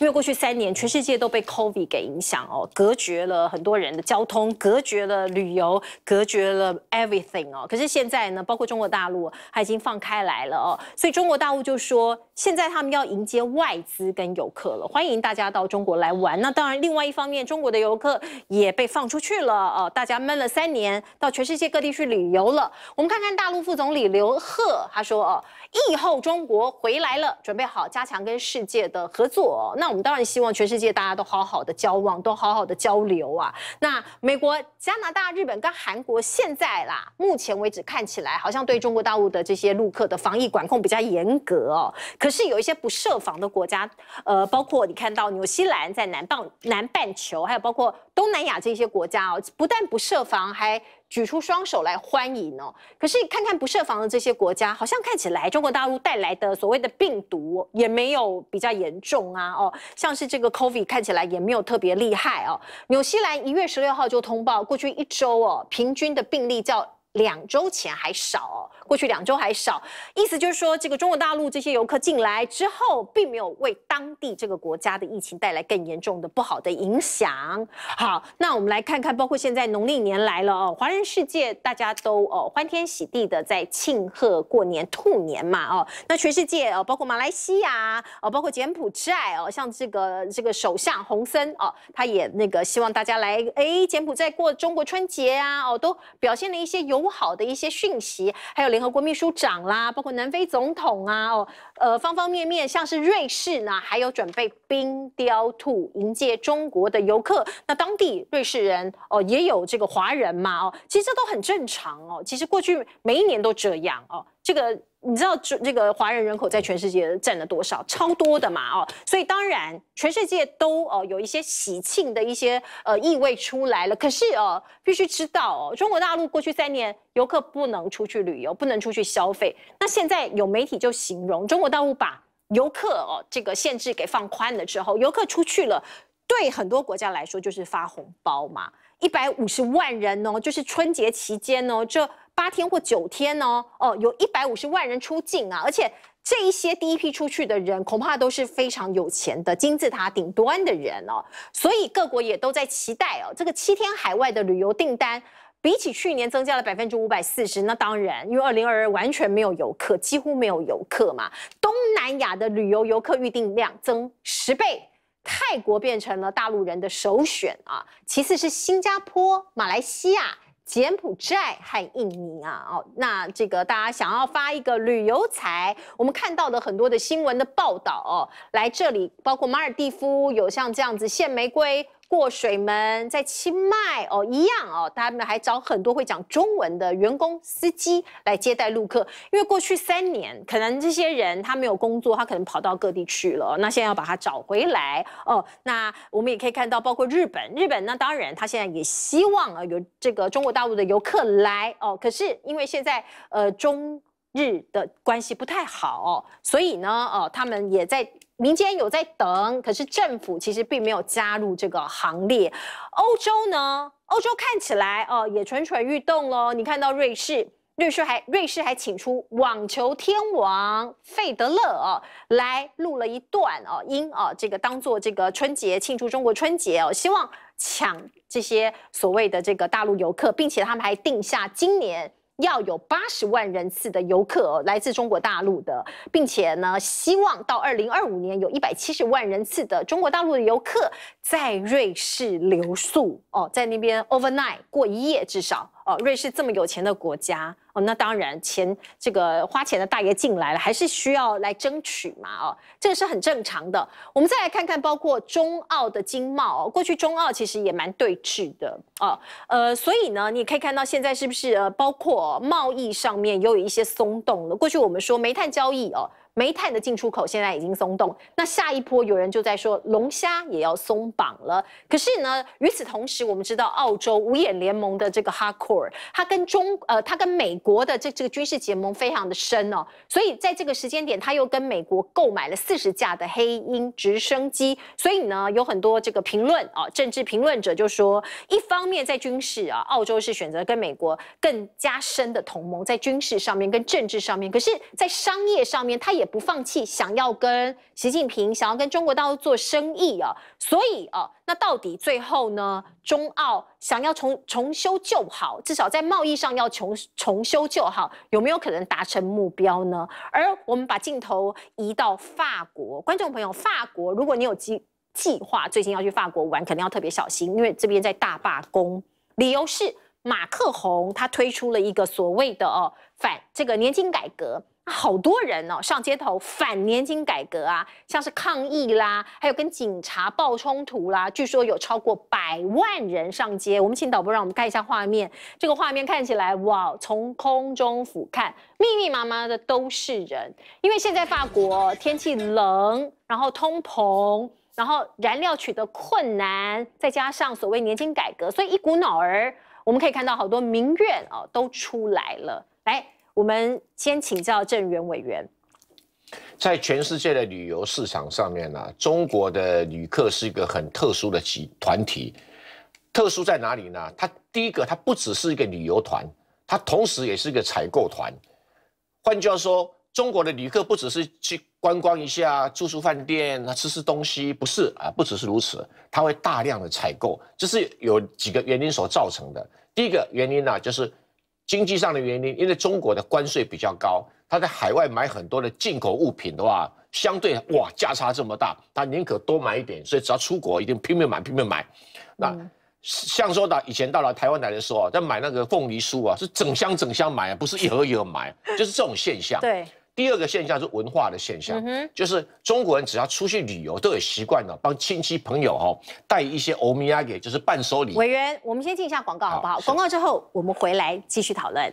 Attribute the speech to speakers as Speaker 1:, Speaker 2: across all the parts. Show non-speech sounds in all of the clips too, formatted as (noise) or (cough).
Speaker 1: 因为过去三年，全世界都被 COVID 给影响哦，隔绝了很多人的交通，隔绝了旅游，隔绝了 everything 哦。可是现在呢，包括中国大陆，它已经放开来了哦。所以中国大陆就说，现在他们要迎接外资跟游客了，欢迎大家到中国来玩。那当然，另外一方面，中国的游客也被放出去了哦，大家闷了三年，到全世界各地去旅游了。我们看看大陆副总理刘鹤，他说哦，疫后中国回来了，准备好加强跟世界的合作。那我们当然希望全世界大家都好好的交往，都好好的交流啊。那美国、加拿大、日本跟韩国现在啦，目前为止看起来好像对中国大陆的这些陆客的防疫管控比较严格哦。可是有一些不设防的国家，呃，包括你看到纽西兰在南半南半球，还有包括东南亚这些国家哦，不但不设防，还。举出双手来欢迎哦。可是看看不设防的这些国家，好像看起来中国大陆带来的所谓的病毒也没有比较严重啊！哦，像是这个 COVID 看起来也没有特别厉害哦。纽西兰一月十六号就通报，过去一周哦，平均的病例叫。两周前还少，过去两周还少，意思就是说，这个中国大陆这些游客进来之后，并没有为当地这个国家的疫情带来更严重的不好的影响。好，那我们来看看，包括现在农历年来了哦，华人世界大家都哦欢天喜地的在庆贺过年兔年嘛哦。那全世界哦，包括马来西亚哦，包括柬埔寨哦，像这个这个首相洪森哦，他也那个希望大家来哎柬埔寨过中国春节啊哦，都表现了一些游。友好的一些讯息，还有联合国秘书长啦，包括南非总统啊，哦，呃，方方面面，像是瑞士呢，还有准备冰雕兔迎接中国的游客，那当地瑞士人哦，也有这个华人嘛，哦，其实这都很正常哦，其实过去每一年都这样哦，这个。你知道这这个华人人口在全世界占了多少？超多的嘛，哦，所以当然全世界都哦有一些喜庆的一些呃意味出来了。可是哦，必须知道哦，中国大陆过去三年游客不能出去旅游，不能出去消费。那现在有媒体就形容中国大陆把游客哦这个限制给放宽了之后，游客出去了，对很多国家来说就是发红包嘛，一百五十万人哦，就是春节期间哦就。八天或九天呢？哦，有一百五十万人出境啊！而且这一些第一批出去的人，恐怕都是非常有钱的金字塔顶端的人哦。所以各国也都在期待哦，这个七天海外的旅游订单，比起去年增加了百分之五百四十。那当然，因为二零二二完全没有游客，几乎没有游客嘛。东南亚的旅游游客预订量增十倍，泰国变成了大陆人的首选啊，其次是新加坡、马来西亚。柬埔寨和印尼啊，哦，那这个大家想要发一个旅游财，我们看到的很多的新闻的报道哦，来这里，包括马尔蒂夫有像这样子献玫瑰。过水门在清迈哦，一样哦，他们还找很多会讲中文的员工司机来接待陆客，因为过去三年可能这些人他没有工作，他可能跑到各地去了，那现在要把它找回来哦。那我们也可以看到，包括日本，日本那当然他现在也希望啊有这个中国大陆的游客来哦，可是因为现在呃中。日的关系不太好，所以呢，哦，他们也在民间有在等，可是政府其实并没有加入这个行列。欧洲呢，欧洲看起来哦，也蠢蠢欲动咯，你看到瑞士，瑞士还瑞士还请出网球天王费德勒哦，来录了一段哦因哦，这个当做这个春节庆祝中国春节哦，希望抢这些所谓的这个大陆游客，并且他们还定下今年。要有八十万人次的游客来自中国大陆的，并且呢，希望到二零二五年有一百七十万人次的中国大陆的游客在瑞士留宿哦，在那边 overnight 过一夜至少。哦，瑞士这么有钱的国家，哦，那当然钱这个花钱的大爷进来了，还是需要来争取嘛，哦，这个是很正常的。我们再来看看，包括中澳的经贸，过去中澳其实也蛮对峙的，哦，呃，所以呢，你可以看到现在是不是呃，包括贸易上面又有一些松动了。过去我们说煤炭交易，哦。煤炭的进出口现在已经松动，那下一波有人就在说龙虾也要松绑了。可是呢，与此同时，我们知道澳洲五眼联盟的这个 HARCORE，它跟中呃，它跟美国的这这个军事结盟非常的深哦。所以在这个时间点，它又跟美国购买了四十架的黑鹰直升机。所以呢，有很多这个评论啊，政治评论者就说，一方面在军事啊，澳洲是选择跟美国更加深的同盟，在军事上面跟政治上面，可是在商业上面，它也。不放弃，想要跟习近平，想要跟中国大陆做生意啊，所以啊，那到底最后呢，中澳想要重重修旧好，至少在贸易上要重重修旧好，有没有可能达成目标呢？而我们把镜头移到法国，观众朋友，法国，如果你有计计划最近要去法国玩，肯定要特别小心，因为这边在大罢工，理由是马克宏他推出了一个所谓的哦反这个年轻改革。好多人哦，上街头反年金改革啊，像是抗议啦，还有跟警察爆冲突啦。据说有超过百万人上街。我们请导播让我们看一下画面。这个画面看起来，哇，从空中俯瞰，密密麻麻的都是人。因为现在法国天气冷，然后通膨，然后燃料取得困难，再加上所谓年金改革，所以一股脑儿，我们可以看到好多民怨哦都出来了。来。我们先请教郑源委员，
Speaker 2: 在全世界的旅游市场上面呢，中国的旅客是一个很特殊的集团体。特殊在哪里呢？它第一个，它不只是一个旅游团，它同时也是一个采购团。换句话说，中国的旅客不只是去观光一下、住宿饭店、吃吃东西，不是啊，不只是如此，他会大量的采购，这是有几个原因所造成的。第一个原因呢，就是。经济上的原因，因为中国的关税比较高，他在海外买很多的进口物品的话，相对哇价差这么大，他宁可多买一点，所以只要出国一定拼命买拼命买。那像说到以前到了台湾来的时候啊，在买那个凤梨酥啊，是整箱整箱买，不是一盒一盒买，就是这种现象。对。第二个现象是文化的现象，就是中国人只要出去旅游，都有习惯了帮亲戚朋友哈带一些欧米给，就是伴手礼。委
Speaker 1: 员，我们先进一下广告好不好？广告之后我们回来继续讨论。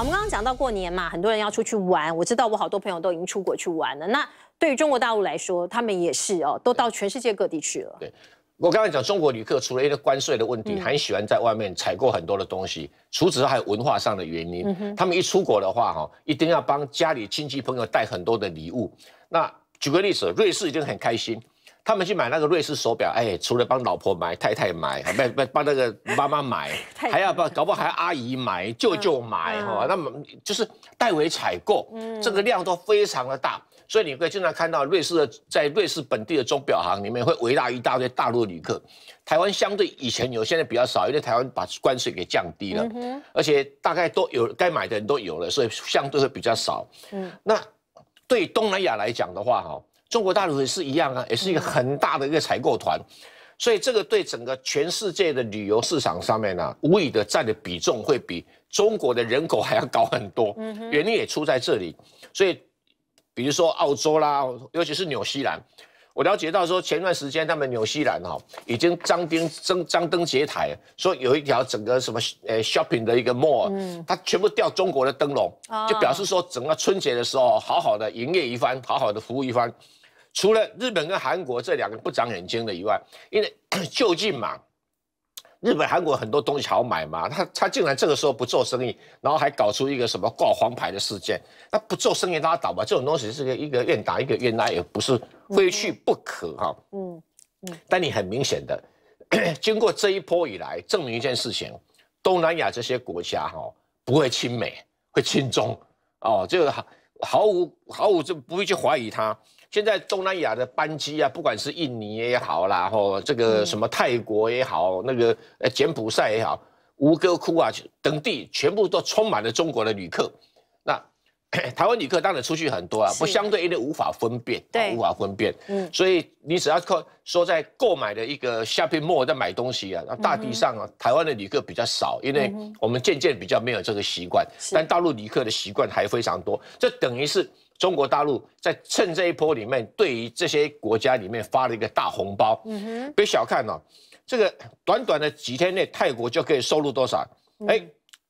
Speaker 1: 我们刚刚讲到过年嘛，很多人要出去玩。我知道我好多朋友都已经出国去玩了。那对于中国大陆来说，他们也是哦，都到全世界各地去了。对
Speaker 2: 我刚才讲，中国旅客除了一个关税的问题，很喜欢在外面采购很多的东西。除此之外，还有文化上的原因。他们一出国的话，哦，一定要帮家里亲戚朋友带很多的礼物。那举个例子，瑞士已经很开心。他们去买那个瑞士手表，哎，除了帮老婆买、太太买，不不帮那个妈妈 (laughs) 买，还要帮，搞不好还要阿姨买、舅舅买哈。那么就是代为采购，这个量都非常的大，所以你会经常看到瑞士的在瑞士本地的钟表行里面会围大一大堆大陆旅客。台湾相对以前有，现在比较少，因为台湾把关税给降低了，而且大概都有该买的人都有了，所以相对会比较少。嗯，那对东南亚来讲的话，哈。中国大陆也是一样啊，也是一个很大的一个采购团，所以这个对整个全世界的旅游市场上面呢，无疑的占的比重会比中国的人口还要高很多。原因也出在这里。所以，比如说澳洲啦，尤其是纽西兰，我了解到说，前段时间他们纽西兰哈已经张灯张张灯结彩，说有一条整个什么呃 shopping 的一个 mall，嗯，它全部吊中国的灯笼，就表示说整个春节的时候好好的营业一番，好好的服务一番。除了日本跟韩国这两个不长眼睛的以外，因为 (coughs) 就近嘛，日本、韩国很多东西好买嘛，他他竟然这个时候不做生意，然后还搞出一个什么挂黄牌的事件，那不做生意拉倒吧，这种东西是个一个愿打一个愿挨，也不是非去不可哈。嗯嗯，但你很明显的，(coughs) 经过这一波以来，证明一件事情，东南亚这些国家哈不会亲美，会亲中哦，哈，毫无毫无就不会去怀疑他。现在东南亚的班机啊，不管是印尼也好啦，吼这个什么泰国也好，那个柬埔寨也好，吴哥窟啊等地，全部都充满了中国的旅客。那 (coughs) 台湾旅客当然出去很多啊，不相对一点无法分辨，对，无法分辨。嗯，所以你只要靠说在购买的一个 shopping mall 在买东西啊，那大地上啊，台湾的旅客比较少，因为我们渐渐比较没有这个习惯，但大陆旅客的习惯还非常多，这等于是。中国大陆在趁这一波里面，对于这些国家里面发了一个大红包，别小看哦，这个短短的几天内，泰国就可以收入多少？哎，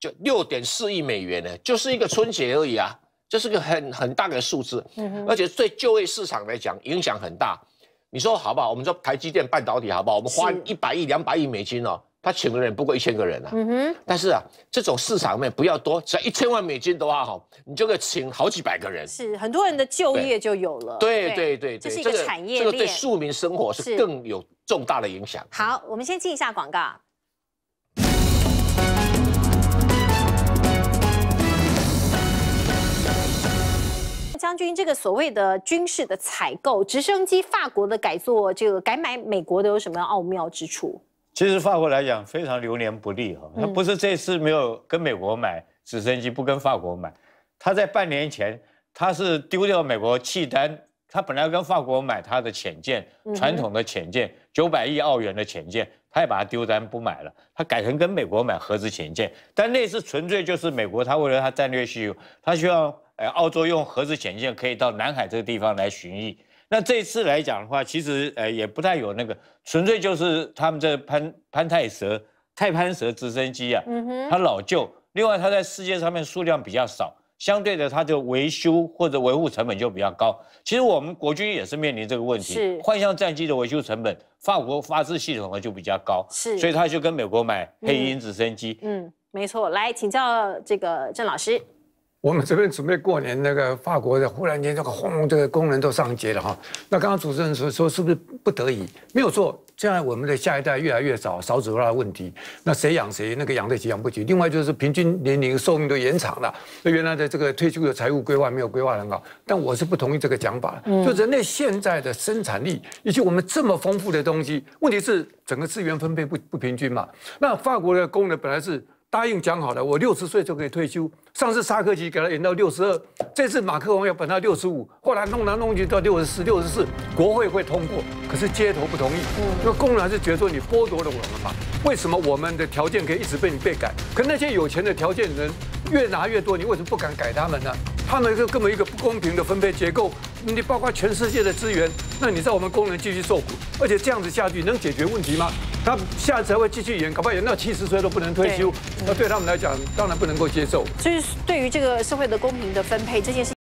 Speaker 2: 就六点四亿美元呢，就是一个春节而已啊，这是个很很大的数字，而且对就业市场来讲影响很大。你说好不好？我们说台积电半导体好不好？我们花一百亿、两百亿美金哦。他请的人不过一千个人呐，但是啊，这种市场面不要多，只要一千万美金的话，哈，你就可以请好几百个人，是
Speaker 1: 很多人的就业就有了。对对对，这是一个产业链，这个对庶
Speaker 2: 民生活是更有重大的影响。
Speaker 1: 好，我们先进一下广告。将军，这个所谓的军事的采购，直升机，法国的改做这个改买美国的有什么奥妙之处？其
Speaker 2: 实法国来讲非常流年不利哈，他不是这次没有跟美国买直升机，不跟法国买，他在半年前他是丢掉美国契丹，他本来跟法国买他的潜舰，传统的潜舰九百亿澳元的潜舰，他也把它丢单不买了，他改成跟美国买核子潜舰，但那次纯粹就是美国他为了他战略需求，他需要哎，澳洲用核子潜舰可以到南海这个地方来巡弋。那这次来讲的话，其实呃也不太有那个，纯粹就是他们这潘潘太蛇太潘蛇直升机啊，嗯哼，它老旧，另外它在世界上面数量比较少，相对的它的维修或者维护成本就比较高。其实我们国军也是面临这个问题，是换向战机的维修成本，法国法制系统的就比较高，是，所以他就跟美国买黑鹰直升机，
Speaker 1: 嗯，没错，来请教这个郑老师。
Speaker 2: 我们这边准备过年，那个法国的忽然间这个轰，这个工人都上街了哈。那刚刚主持人说说是不是不得已没有错，现在我们的下一代越来越少，少子化的问题，那谁养谁？那个养得起养不起？另外就是平均年龄寿命都延长了，那原来的这个退休的财务规划没有规划很好。但我是不同意这个讲法，就人类现在的生产力以及我们这么丰富的东西，问题是整个资源分配不不平均嘛。那法国的工人本来是。答应讲好了，我六十岁就可以退休。上次沙克奇给他延到六十二，这次马克龙要把他六十五，后来弄来弄去到六十四，六十四国会会通过，可是街头不同意。那工人还是觉得说你剥夺了我们吧？为什么我们的条件可以一直被你被改？可那些有钱的条件人越拿越多，你为什么不敢改他们呢？他们一个根本一个不公平的分配结构，你包括全世界的资源，那你在我们工人继续受苦，而且这样子下去能解决问题吗？他下次还会继续演，搞不好演到七十岁都不能退休，那对他们来讲当然不能够接受。
Speaker 1: 所以对于这个社会的公平的分配这件事。